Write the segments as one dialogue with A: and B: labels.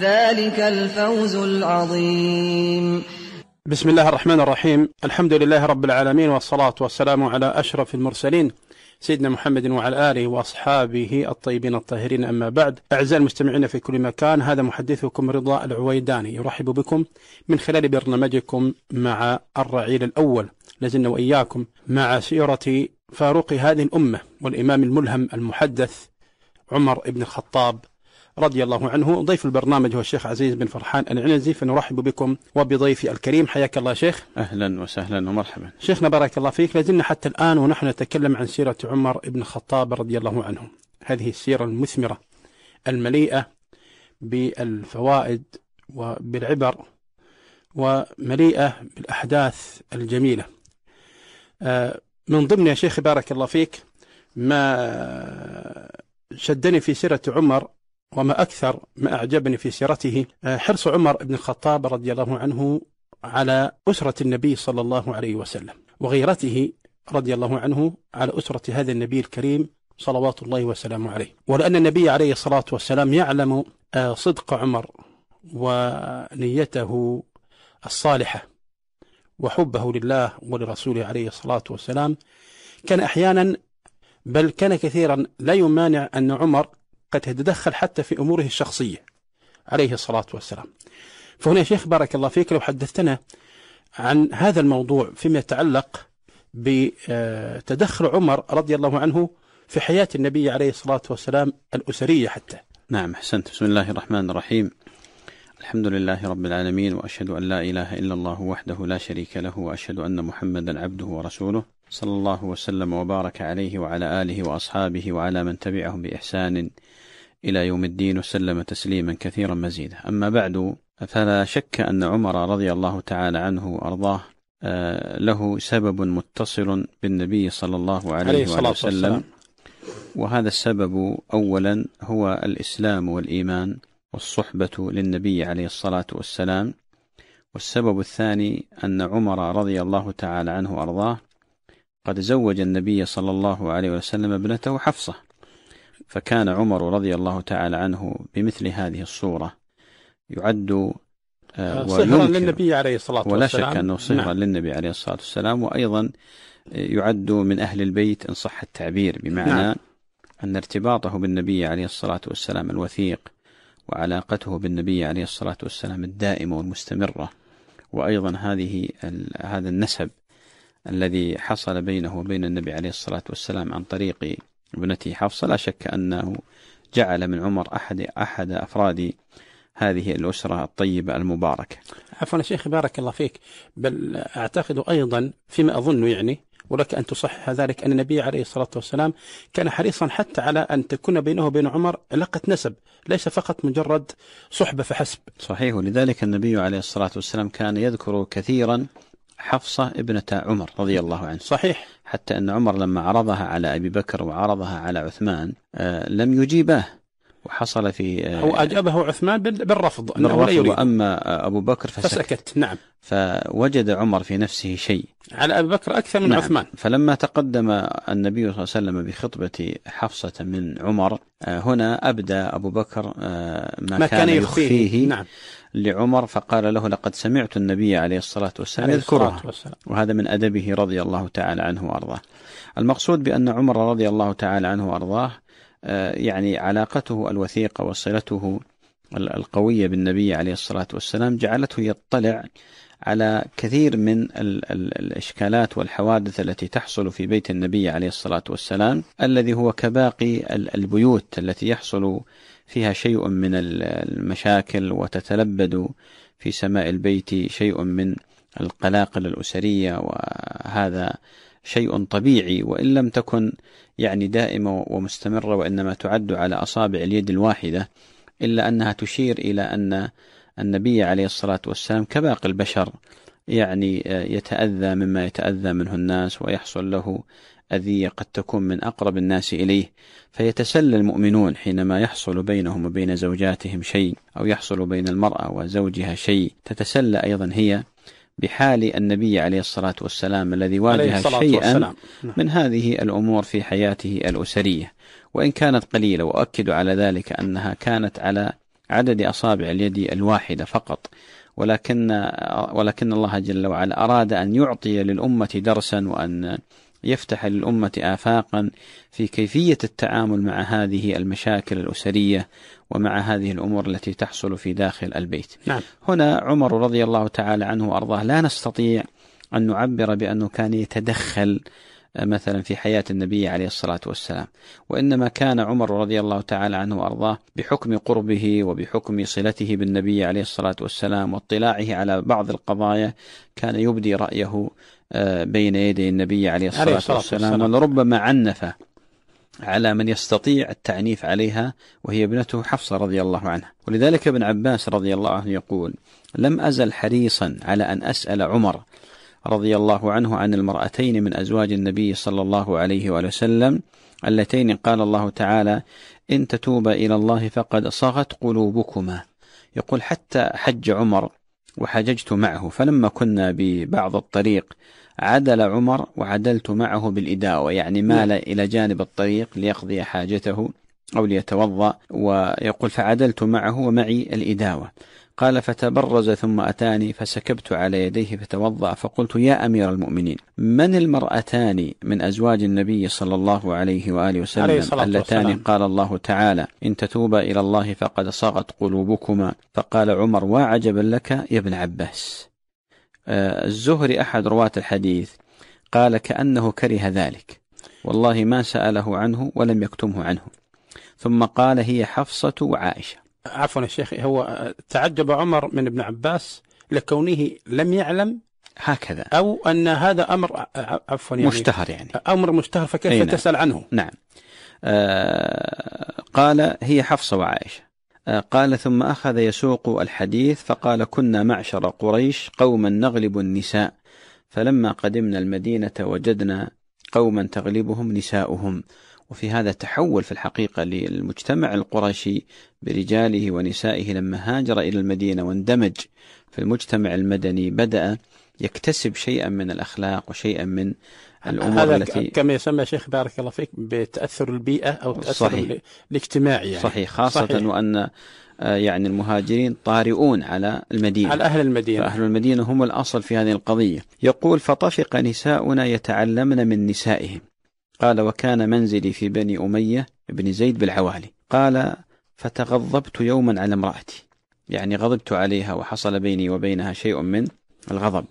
A: ذلك الفوز العظيم بسم الله الرحمن الرحيم الحمد لله رب العالمين والصلاة والسلام على أشرف المرسلين سيدنا محمد وعلى آله وأصحابه الطيبين الطاهرين أما بعد أعزائي المستمعين في كل مكان هذا محدثكم رضا العويداني يرحب بكم من خلال برنامجكم مع الرعيل الأول لازلنا وإياكم مع سيرة فاروق هذه الأمة والإمام الملهم المحدث عمر بن الخطاب رضي الله عنه ضيف البرنامج هو الشيخ عزيز بن فرحان العنزي فنرحب بكم وبضيفي الكريم حياك الله شيخ
B: أهلا وسهلا ومرحبا
A: شيخنا بارك الله فيك لازلنا حتى الآن ونحن نتكلم عن سيرة عمر بن الخطاب رضي الله عنه هذه السيرة المثمرة المليئة بالفوائد وبالعبر ومليئة بالأحداث الجميلة آه، من ضمن يا شيخ بارك الله فيك ما شدني في سيرة عمر وما أكثر ما أعجبني في سيرته آه، حرص عمر بن الخطاب رضي الله عنه على أسرة النبي صلى الله عليه وسلم وغيرته رضي الله عنه على أسرة هذا النبي الكريم صلوات الله وسلامه عليه ولأن النبي عليه الصلاة والسلام يعلم آه، صدق عمر ونيته الصالحة وحبه لله ولرسوله عليه الصلاة والسلام كان أحيانا بل كان كثيرا لا يمانع أن عمر قد تتدخل حتى في أموره الشخصية عليه الصلاة والسلام فهنا يا شيخ بارك الله فيك لو حدثتنا عن هذا الموضوع فيما يتعلق بتدخل عمر رضي الله عنه في حياة النبي عليه الصلاة والسلام الأسرية حتى
B: نعم حسنت بسم الله الرحمن الرحيم الحمد لله رب العالمين وأشهد أن لا إله إلا الله وحده لا شريك له وأشهد أن محمدا عبده ورسوله صلى الله وسلم وبارك عليه وعلى آله وأصحابه وعلى من تبعهم بإحسان إلى يوم الدين وسلم تسليما كثيرا مزيدا أما بعد فلا شك أن عمر رضي الله تعالى عنه وأرضاه آه، له سبب متصل بالنبي صلى الله عليه, عليه وسلم والسلام. وهذا السبب أولا هو الإسلام والإيمان والصحبة للنبي عليه الصلاة والسلام والسبب الثاني أن عمر رضي الله تعالى عنه وأرضاه قد زوج النبي صلى الله عليه وسلم ابنته حفصة فكان عمر رضي الله تعالى عنه بمثل هذه الصورة يعد آه، آه، صهرا للنبي عليه الصلاة والسلام ولا شك أنه صهرا نعم. للنبي عليه الصلاة والسلام وأيضا آه، يعد من أهل البيت إن صح التعبير بمعنى نعم. أن ارتباطه بالنبي عليه الصلاة والسلام الوثيق وعلاقته بالنبي عليه الصلاة والسلام الدائمة والمستمرة وأيضا هذه هذا النسب الذي حصل بينه وبين النبي عليه الصلاة والسلام عن طريق ابنته حفصة لا شك أنه جعل من عمر أحد أحد أفراد هذه الأسرة الطيبة المباركة
A: عفوا شيخ بارك الله فيك بل أعتقد أيضا فيما أظن يعني ولك أن تصحح ذلك أن النبي عليه الصلاة والسلام كان حريصا حتى على أن تكون بينه وبين عمر علاقة نسب ليس فقط مجرد
B: صحبة فحسب صحيح ولذلك النبي عليه الصلاة والسلام كان يذكر كثيرا حفصة ابنة عمر رضي الله عنه صحيح حتى أن عمر لما عرضها على أبي بكر وعرضها على عثمان آه، لم يجيبه وحصل في آه، هو
A: أجابه عثمان بالرفض بالرفض أما وأما
B: آه، أبو بكر فسكت, فسكت نعم فوجد عمر في نفسه شيء
A: على أبي بكر أكثر من نعم عثمان
B: فلما تقدم النبي صلى الله عليه وسلم بخطبة حفصة من عمر آه، هنا أبدى أبو بكر آه، ما, ما كان, يخفيه, يخفيه نعم لعمر فقال له لقد سمعت النبي عليه الصلاة والسلام عليه الصلاة والسلام وهذا من أدبه رضي الله تعالى عنه وأرضاه المقصود بأن عمر رضي الله تعالى عنه وأرضاه آه، يعني علاقته الوثيقة وصلته القوية بالنبي عليه الصلاة والسلام جعلته يطلع على كثير من ال ال الإشكالات والحوادث التي تحصل في بيت النبي عليه الصلاة والسلام الذي هو كباقي البيوت التي يحصل فيها شيء من المشاكل وتتلبد في سماء البيت شيء من القلاقل الأسرية وهذا شيء طبيعي وإن لم تكن يعني دائمة ومستمرة وإنما تعد على أصابع اليد الواحدة إلا أنها تشير إلى أن النبي عليه الصلاة والسلام كباقي البشر يعني آه، يتأذى مما يتأذى منه الناس ويحصل له أذية قد تكون من أقرب الناس إليه فيتسلى المؤمنون حينما يحصل بينهم وبين زوجاتهم شيء أو يحصل بين المرأة وزوجها شيء تتسلى أيضا هي بحال النبي عليه الصلاة والسلام الذي واجه شيئا والسلام. من هذه الأمور في حياته الأسرية وإن كانت قليلة وأؤكد على ذلك أنها كانت على عدد أصابع اليد الواحدة فقط ولكن ولكن الله جل وعلا أراد أن يعطي للأمة درسا وأن يفتح للأمة آفاقا في كيفية التعامل مع هذه المشاكل الأسرية ومع هذه الأمور التي تحصل في داخل البيت نعم. هنا عمر رضي الله تعالى عنه وأرضاه لا نستطيع أن نعبر بأنه كان يتدخل مثلا في حياة النبي عليه الصلاة والسلام وإنما كان عمر رضي الله تعالى عنه وأرضاه بحكم قربه وبحكم صلته بالنبي عليه الصلاة والسلام واطلاعه على بعض القضايا كان يبدي رأيه آه، بين يدي النبي عليه الصلاة, عليه الصلاة والسلام, والسلام ولربما عنف على من يستطيع التعنيف عليها وهي ابنته حفصة رضي الله عنها ولذلك ابن عباس رضي الله عنه يقول لم أزل حريصا على أن أسأل عمر رضي الله عنه عن المرأتين من أزواج النبي صلى الله عليه وآله وسلم اللتين قال الله تعالى إن تتوبا إلى الله فقد صغت قلوبكما يقول حتى حج عمر وحججت معه فلما كنا ببعض الطريق عدل عمر وعدلت معه بالإداوة يعني مال نعم. إلى جانب الطريق ليقضي حاجته أو ليتوضأ ويقول فعدلت معه ومعي الإداوة قال فتبرز ثم أتاني فسكبت على يديه فتوضأ فقلت يا أمير المؤمنين من المرأتان من أزواج النبي صلى الله عليه وآله وسلم عليه اللتان قال الله تعالى إن تتوبا إلى الله فقد صغت قلوبكما فقال عمر وعجبا لك يا ابن عباس آه، الزهري أحد رواة الحديث قال كأنه كره ذلك والله ما سأله عنه ولم يكتمه عنه ثم قال هي حفصة وعائشة
A: عفوا يا شيخ هو تعجب عمر من ابن عباس لكونه لم يعلم هكذا أو أن هذا أمر عفوا يعني مشتهر يعني أمر مشتهر فكيف نعم. تسأل عنه
B: نعم آه قال هي حفصة وعائشة آه قال ثم أخذ يسوق الحديث فقال كنا معشر قريش قوما نغلب النساء فلما قدمنا المدينة وجدنا قوما تغلبهم نساؤهم وفي هذا تحول في الحقيقة للمجتمع القرشي برجاله ونسائه لما هاجر إلى المدينة واندمج في المجتمع المدني بدأ يكتسب شيئا من الأخلاق وشيئا من الأمور هذا التي
A: كما يسمى شيخ بارك الله فيك بتأثر
B: البيئة أو تأثر صحيح الاجتماعي يعني. صحيح خاصة صحيح. وأن آه، يعني المهاجرين طارئون على المدينة على أهل المدينة فأهل المدينة هم الأصل في هذه القضية يقول فطفق نساؤنا يتعلمن من نسائهم قال وكان منزلي في بني أمية بن زيد بالعوالي قال فتغضبت يوما على امرأتي يعني غضبت عليها وحصل بيني وبينها شيء من الغضب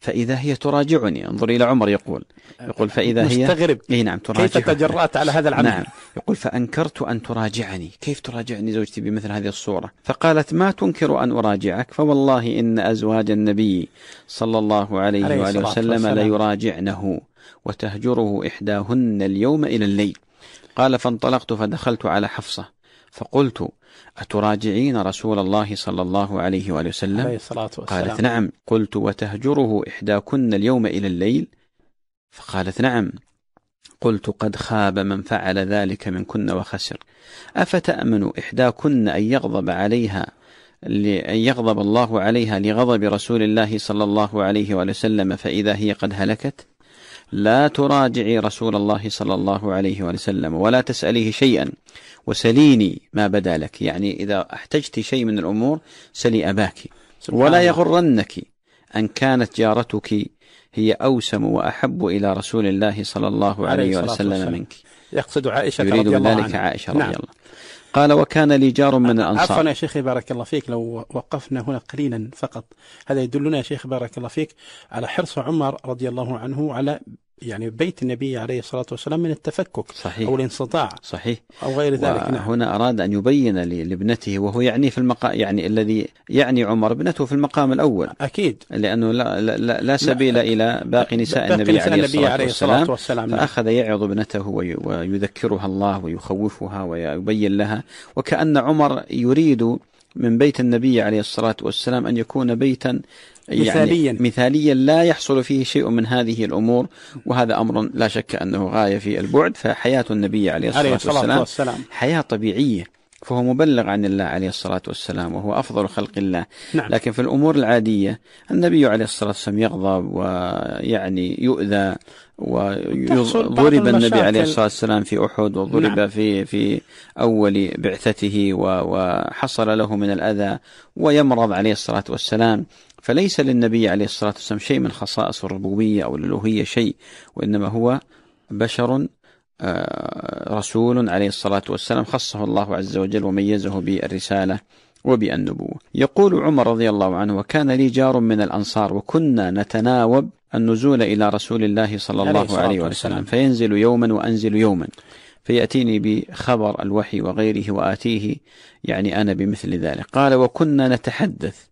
B: فإذا هي تراجعني انظر إلى عمر يقول يقول فإذا مستغرب. هي مستغرب إيه نعم تراجعني كيف تجرأت على هذا العمل نعم يقول فأنكرت أن تراجعني كيف تراجعني زوجتي بمثل هذه الصورة فقالت ما تنكر أن أراجعك فوالله إن أزواج النبي صلى الله عليه, عليه وآله وسلم لا يراجعنه وتهجره إحداهن اليوم إلى الليل قال فانطلقت فدخلت على حفصة فقلت أتراجعين رسول الله صلى الله عليه وآله وسلم عليه الصلاة والسلام قالت نعم قلت وتهجره إحداكن اليوم إلى الليل فقالت نعم قلت قد خاب من فعل ذلك منكن وخسر أفتأمن إحداكن أن يغضب عليها أن يغضب الله عليها لغضب رسول الله صلى الله عليه وآله وسلم فإذا هي قد هلكت لا تراجعي رسول الله صلى الله عليه وآله وسلم ولا تسأليه شيئا وسليني ما بدا لك يعني إذا احتجت شيء من الأمور سلي أباك ولا يغرنك أن كانت جارتك هي أوسم وأحب إلى رسول الله صلى الله عليه, عليه وسلم منك
A: يقصد عائشة يريد رضي الله ذلك عنها. عائشة رضي نعم. الله
B: قال وكان لي جار من الأنصار عفوا يا
A: شيخي بارك الله فيك لو وقفنا هنا قليلا فقط هذا يدلنا يا شيخ بارك الله فيك على حرص عمر رضي الله عنه على يعني بيت النبي عليه الصلاة والسلام من التفكك صحيح أو
B: الانصطاع صحيح أو غير ذلك نعم. هنا أراد أن يبين لابنته وهو يعني في المقام يعني الذي يعني عمر ابنته في المقام الأول أكيد لأنه لا, لا, لا سبيل لا إلى باقي نساء باقي النبي, عليه النبي عليه الصلاة والسلام والسلام نعم. فأخذ يعظ ابنته ويذكرها الله ويخوفها ويبين لها وكأن عمر يريد من بيت النبي عليه الصلاة والسلام أن يكون بيتا يعني مثاليا مثاليا لا يحصل فيه شيء من هذه الأمور وهذا أمر لا شك أنه غاية في البعد فحياة النبي عليه الصلاة, عليه الصلاة والسلام, والسلام حياة طبيعية فهو مبلغ عن الله عليه الصلاة والسلام وهو أفضل خلق الله نعم. لكن في الأمور العادية النبي عليه الصلاة والسلام يغضب ويعني يؤذى وضرب النبي عليه الصلاة والسلام في أحد وضرب نعم. في في أول بعثته وحصل له من الأذى ويمرض عليه الصلاة والسلام فليس للنبي عليه الصلاة والسلام شيء من خصائص الربوبية أو الألوهية شيء وإنما هو بشر رسول عليه الصلاة والسلام خصه الله عز وجل وميزه بالرسالة وبالنبوة يقول عمر رضي الله عنه وكان لي جار من الأنصار وكنا نتناوب النزول إلى رسول الله صلى الله عليه, عليه وسلم فينزل يوما وأنزل يوما فيأتيني بخبر الوحي وغيره وآتيه يعني أنا بمثل ذلك قال وكنا نتحدث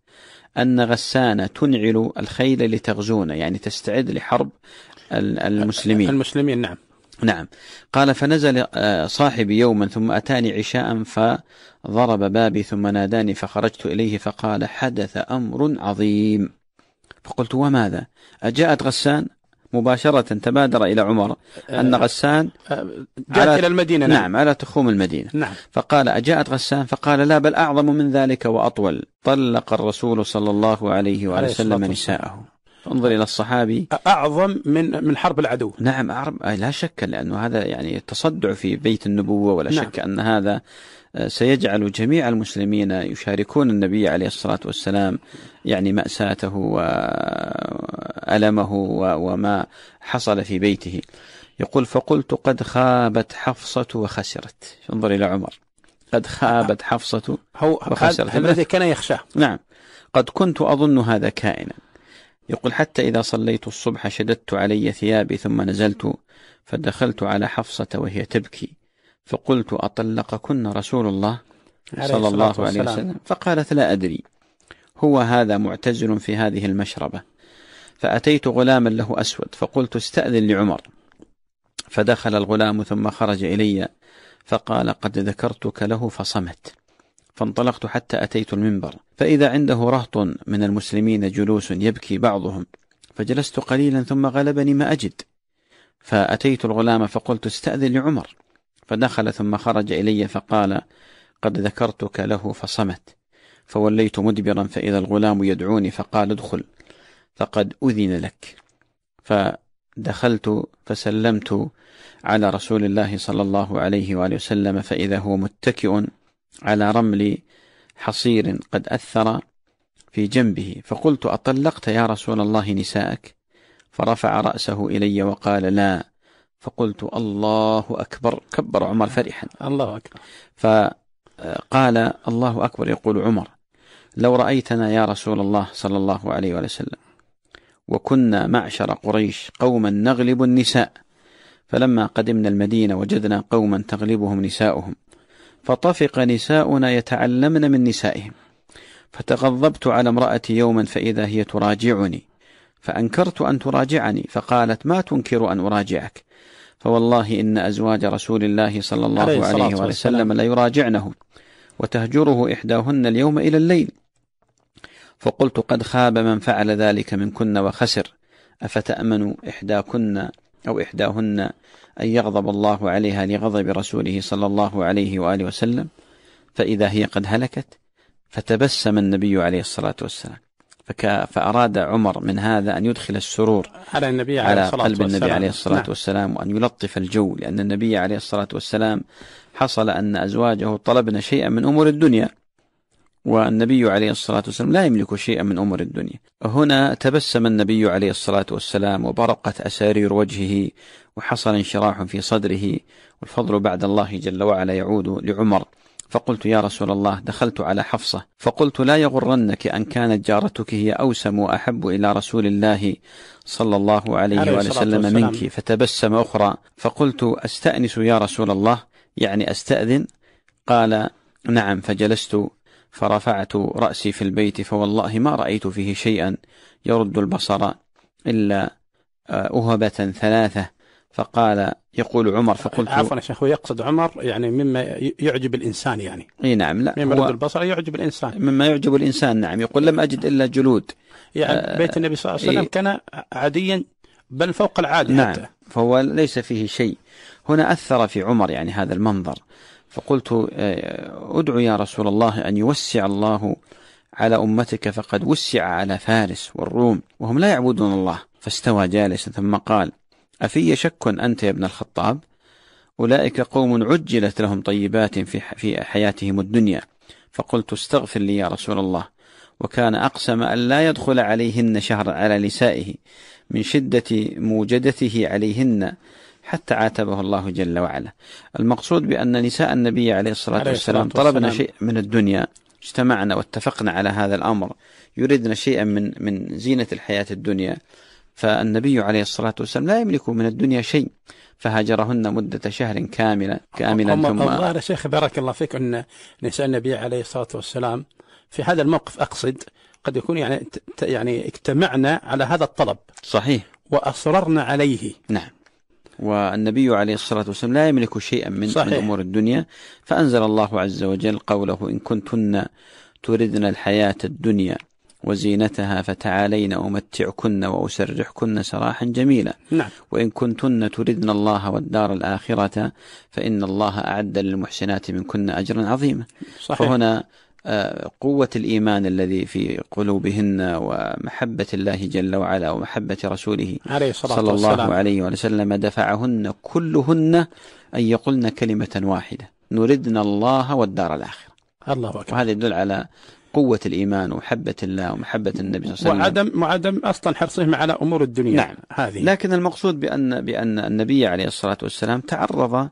B: أن غسانة تنعل الخيل لتغزونا يعني تستعد لحرب المسلمين المسلمين نعم نعم قال فنزل آه، صاحبي يوما ثم أتاني عشاء فضرب بابي ثم ناداني فخرجت إليه فقال حدث أمر عظيم فقلت وماذا أجاءت غسان مباشرة تبادر إلى عمر آه، أن غسان
A: آه، جاءت إلى المدينة نعم, نعم
B: على تخوم المدينة نعم فقال أجاءت غسان فقال لا بل أعظم من ذلك وأطول طلق الرسول صلى الله عليه وعلى وسلم نساءه انظر الى الصحابي اعظم من من حرب العدو نعم أعرب لا شك لانه هذا يعني التصدع في بيت النبوه ولا نعم. شك ان هذا آه، سيجعل جميع المسلمين يشاركون النبي عليه الصلاه والسلام يعني ماساته والمه آه، وما حصل في بيته يقول فقلت قد خابت حفصه وخسرت انظر الى عمر قد خابت حفصه هو وخسرت الذي كان يخشاه نعم قد كنت اظن هذا كائنا يقول حتى إذا صليت الصبح شددت علي ثيابي ثم نزلت فدخلت على حفصة وهي تبكي فقلت أطلقكن رسول الله صلى الله عليه وسلم فقالت لا أدري هو هذا معتزل في هذه المشربة فأتيت غلاما له أسود فقلت استأذن لعمر فدخل الغلام ثم خرج إلي فقال قد ذكرتك له فصمت فانطلقت حتى أتيت المنبر فإذا عنده رهط من المسلمين جلوس يبكي بعضهم فجلست قليلا ثم غلبني ما أجد فأتيت الغلام فقلت استأذن لعمر فدخل ثم خرج إلي فقال قد ذكرتك له فصمت فوليت مدبرا فإذا الغلام يدعوني فقال ادخل فقد أذن لك فدخلت فسلمت على رسول الله صلى الله عليه وآله وسلم فإذا هو متكئ على رمل حصير قد أثر في جنبه فقلت أطلقت يا رسول الله نساءك فرفع رأسه إلي وقال لا فقلت الله أكبر كبر عمر فرحا الله أكبر فقال الله أكبر يقول عمر لو رأيتنا يا رسول الله صلى الله عليه وسلم وكنا معشر قريش قوما نغلب النساء فلما قدمنا المدينة وجدنا قوما تغلبهم نساؤهم فطفق نساؤنا يتعلمن من نسائهم فتغضبت على امرأتي يوما فإذا هي تراجعني فأنكرت أن تراجعني فقالت ما تنكر أن أراجعك فوالله إن أزواج رسول الله صلى الله عليه, عليه وسلم لا يراجعنه وتهجره إحداهن اليوم إلى الليل فقلت قد خاب من فعل ذلك منكن وخسر أفتأمن إحداكن أو إحداهن أن يغضب الله عليها لغضب رسوله صلى الله عليه وآله وسلم فإذا هي قد هلكت فتبسم النبي عليه الصلاة والسلام فأراد عمر من هذا أن يدخل السرور على النبي على, على قلب والسلام. النبي عليه الصلاة نعم. والسلام وأن يلطف الجو لأن النبي عليه الصلاة والسلام حصل أن أزواجه طلبن شيئا من أمور الدنيا والنبي عليه الصلاة والسلام لا يملك شيئا من أمور الدنيا هنا تبسم النبي عليه الصلاة والسلام وبرقت أسارير وجهه وحصل انشراح في صدره والفضل بعد الله جل وعلا يعود لعمر فقلت يا رسول الله دخلت على حفصة فقلت لا يغرنك أن كانت جارتك هي أوسم وأحب إلى رسول الله صلى الله عليه, عليه وسلم منك فتبسم أخرى فقلت أستأنس يا رسول الله يعني أستأذن قال نعم فجلست فرفعت رأسي في البيت فوالله ما رأيت فيه شيئا يرد البصر إلا آه، أهبة ثلاثة فقال يقول عمر فقلت عفوا يا
A: شيخ هو يقصد عمر يعني مما يعجب الانسان يعني
B: اي نعم لا مما يرد البصر يعجب الانسان مما يعجب الانسان نعم يقول لم اجد الا جلود يعني آه بيت النبي صلى الله عليه وسلم إيه كان عاديا بل فوق العاده نعم حتى. فهو ليس فيه شيء هنا اثر في عمر يعني هذا المنظر فقلت آه، ادعو يا رسول الله أن يوسع الله على أمتك فقد وسع على فارس والروم وهم لا يعبدون الله فاستوى جالسا ثم قال أفي شك أنت يا ابن الخطاب أولئك قوم عجلت لهم طيبات في في حياتهم الدنيا فقلت استغفر لي يا رسول الله وكان أقسم أن لا يدخل عليهن شهر على نسائه من شدة موجدته عليهن حتى عاتبه الله جل وعلا المقصود بأن نساء النبي عليه الصلاة عليه والسلام طلبنا شيء من الدنيا اجتمعنا واتفقنا على هذا الأمر يريدنا شيئا من من زينة الحياة الدنيا فالنبي عليه الصلاة والسلام لا يملك من الدنيا شيء فهاجرهن مدة شهر كاملة كاملا ثم الظاهر
A: شيخ بارك الله فيك أن نساء النبي عليه الصلاة والسلام في هذا الموقف أقصد قد يكون يعني يعني اجتمعنا على هذا الطلب صحيح وأصررنا عليه
B: نعم والنبي عليه الصلاة والسلام لا يملك شيئا من, صحيح. من أمور الدنيا فأنزل الله عز وجل قوله إن كنتن تردن الحياة الدنيا وزينتها فتعالين أمتعكن وأسرحكن سراحا جميلا نعم. وإن كنتن تردن الله والدار الآخرة فإن الله أعد للمحسنات منكن أجرا عظيما صحيح. فهنا قوة الإيمان الذي في قلوبهن ومحبة الله جل وعلا ومحبة رسوله عليه صلى الله عليه وسلم دفعهن كلهن أن يقلن كلمة واحدة نردن الله والدار الآخرة الله أكبر وهذا يدل على قوة الإيمان ومحبة الله ومحبة النبي صلى الله عليه
A: وسلم وعدم وعدم أصلا حرصهم على أمور الدنيا نعم
B: هذه لكن المقصود بأن بأن النبي عليه الصلاة والسلام تعرض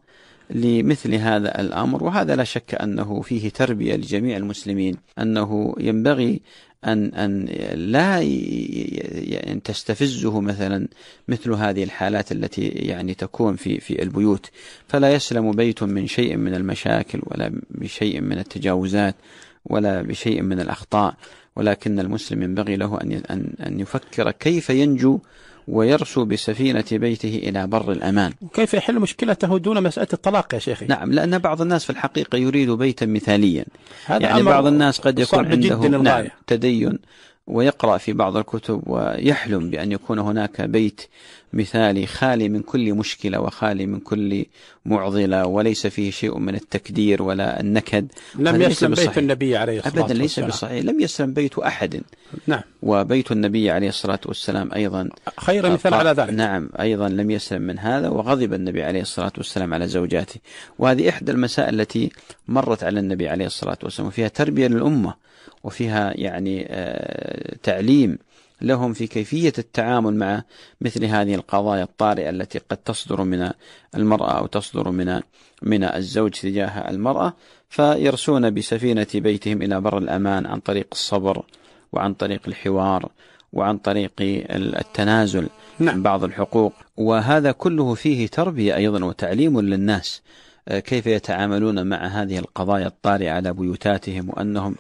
B: لمثل هذا الأمر وهذا لا شك أنه فيه تربية لجميع المسلمين أنه ينبغي أن أن لا يعني تستفزه مثلا مثل هذه الحالات التي يعني تكون في في البيوت فلا يسلم بيت من شيء من المشاكل ولا بشيء من التجاوزات ولا بشيء من الأخطاء ولكن المسلم ينبغي له أن أن يفكر كيف ينجو ويرسو بسفينة بيته إلى بر الأمان وكيف يحل مشكلته دون مسألة الطلاق يا شيخي نعم لأن بعض الناس في الحقيقة يريد بيتا مثاليا هذا يعني بعض الناس قد يكون عنده نعم تدين ويقرأ في بعض الكتب ويحلم بأن يكون هناك بيت مثالي خالي من كل مشكلة وخالي من كل معضلة وليس فيه شيء من التكدير ولا النكد لم يسلم بيت
A: النبي عليه الصلاة أبدا والسلام. ليس بصحيح لم
B: يسلم بيت أحد نعم وبيت النبي عليه الصلاة والسلام أيضا خير مثال على ذلك نعم أيضا لم يسلم من هذا وغضب النبي عليه الصلاة والسلام على زوجاته وهذه إحدى المسائل التي مرت على النبي عليه الصلاة والسلام وفيها تربية للأمة وفيها يعني آه، تعليم لهم في كيفية التعامل مع مثل هذه القضايا الطارئة التي قد تصدر من المرأة أو تصدر من من الزوج تجاه المرأة فيرسون بسفينة بيتهم إلى بر الأمان عن طريق الصبر وعن طريق الحوار وعن طريق التنازل نعم. بعض الحقوق وهذا كله فيه تربية أيضا وتعليم للناس آه، كيف يتعاملون مع هذه القضايا الطارئة على بيوتاتهم وأنهم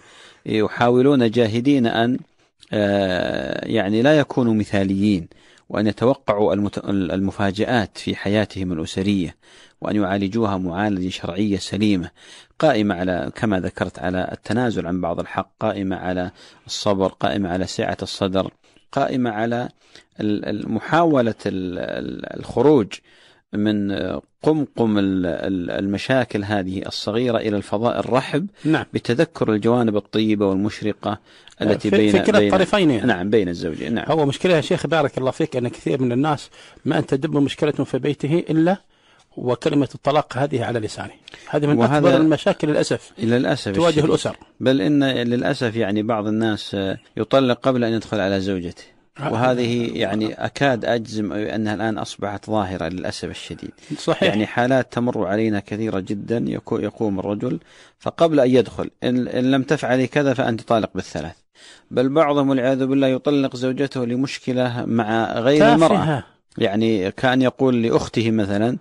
B: يحاولون جاهدين أن آه، يعني لا يكونوا مثاليين وأن يتوقعوا المفاجآت في حياتهم الأسرية وأن يعالجوها معالجة شرعية سليمة قائمة على كما ذكرت على التنازل عن بعض الحق قائمة على الصبر قائمة على سعة الصدر قائمة على محاولة الخروج من قمقم المشاكل هذه الصغيرة إلى الفضاء الرحب نعم. بتذكر الجوانب الطيبة والمشرقة
A: التي بين في كلا الطرفين
B: يعني. نعم بين الزوجين نعم.
A: هو مشكلة يا شيخ
B: بارك الله فيك أن كثير من
A: الناس ما أن تدب مشكلة في بيته إلا وكلمة الطلاق هذه على لسانه
B: هذه من أكبر المشاكل للأسف للأسف تواجه الأسر بل إن للأسف يعني بعض الناس يطلق قبل أن يدخل على زوجته وهذه يعني أكاد أجزم أنها الآن أصبحت ظاهرة للأسف الشديد صحيح يعني حالات تمر علينا كثيرة جدا يقوم الرجل فقبل أن يدخل إن لم تفعلي كذا فأنت طالق بالثلاث بل بعضهم والعياذ بالله يطلق زوجته لمشكلة مع غير تافهة. المرأة يعني كان يقول لأخته مثلا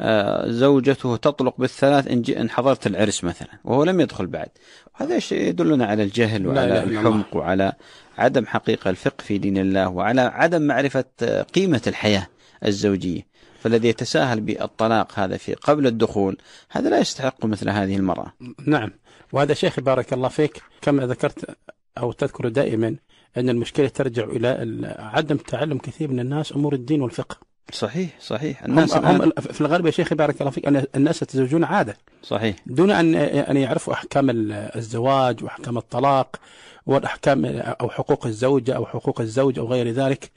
B: آه، زوجته تطلق بالثلاث إن حضرت العرس مثلا وهو لم يدخل بعد هذا شيء يدلنا على الجهل وعلى الحمق وعلى عدم حقيقة الفقه في دين الله وعلى عدم معرفة آه، قيمة الحياة الزوجية فالذي يتساهل بالطلاق هذا في قبل الدخول هذا لا يستحق مثل هذه المرأة
A: نعم وهذا شيخ بارك الله فيك كما ذكرت أو تذكر دائما أن المشكلة ترجع إلى عدم تعلم كثير من الناس أمور الدين والفقه
B: صحيح صحيح الناس هم, هم
A: في الغرب يا شيخ بارك الله فيك الناس يتزوجون عاده صحيح دون ان ان يعرفوا احكام الزواج واحكام الطلاق والاحكام او حقوق الزوجه او حقوق الزوج او غير ذلك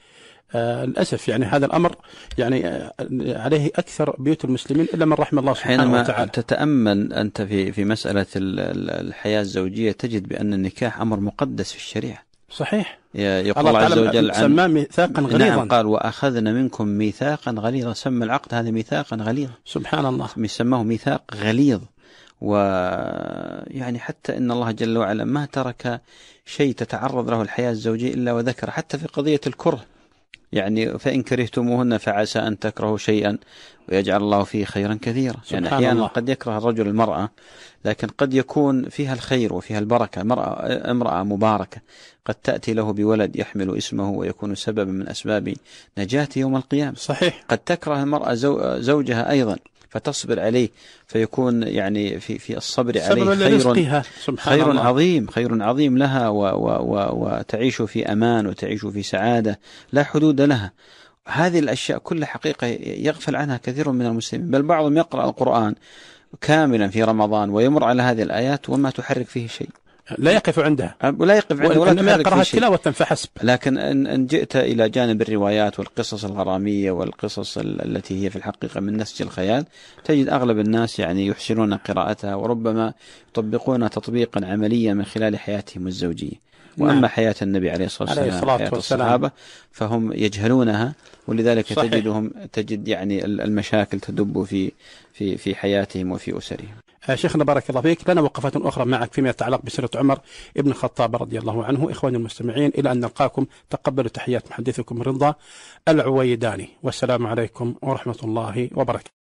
A: آه، للاسف يعني هذا الامر يعني آه، عليه اكثر بيوت المسلمين الا من رحم الله سبحانه حينما وتعالى
B: تتامل انت في في مساله الحياه الزوجيه تجد بان النكاح امر مقدس في الشريعه صحيح يقول الله عز وجل عن سماه ميثاقا نعم، غليظا نعم قال واخذنا منكم ميثاقا غليظا سمى العقد هذا ميثاقا غليظا سبحان الله سماه ميثاق غليظ ويعني حتى ان الله جل وعلا ما ترك شيء تتعرض له الحياه الزوجيه الا وذكر حتى في قضيه الكره يعني فإن كرهتموهن فعسى أن تكرهوا شيئا ويجعل الله فيه خيرا كثيرا يعني سبحان يعني أحيانا الله. قد يكره الرجل المرأة لكن قد يكون فيها الخير وفيها البركة مرأة امرأة مباركة قد تأتي له بولد يحمل اسمه ويكون سببا من أسباب نجاته يوم القيامة صحيح قد تكره المرأة زوجها أيضا فتصبر عليه فيكون يعني في في الصبر عليه خير خير الله. عظيم خير عظيم لها و و و وتعيش في امان وتعيش في سعاده لا حدود لها هذه الاشياء كلها حقيقه يغفل عنها كثير من المسلمين بل بعضهم يقرا القران كاملا في رمضان ويمر على هذه الايات وما تحرك فيه شيء لا يقف عندها ولا يقف عندها ولا يقراها تلاوة فحسب لكن إن, جئت إلى جانب الروايات والقصص الغرامية والقصص التي هي في الحقيقة من نسج الخيال تجد أغلب الناس يعني يحسنون قراءتها وربما يطبقونها تطبيقا عمليا من خلال حياتهم الزوجية نعم. وأما نعم. حياة النبي عليه الصلاة والسلام عليه الصلاة حياة والسلام. الصحابة فهم يجهلونها ولذلك صحيح. تجدهم تجد يعني المشاكل تدب في في في حياتهم وفي أسرهم
A: آه، شيخنا بارك الله فيك لنا وقفات أخرى معك فيما يتعلق بسيرة عمر ابن الخطاب رضي الله عنه إخواني المستمعين إلى أن نلقاكم تقبلوا تحيات محدثكم رضا العويداني والسلام عليكم ورحمة الله وبركاته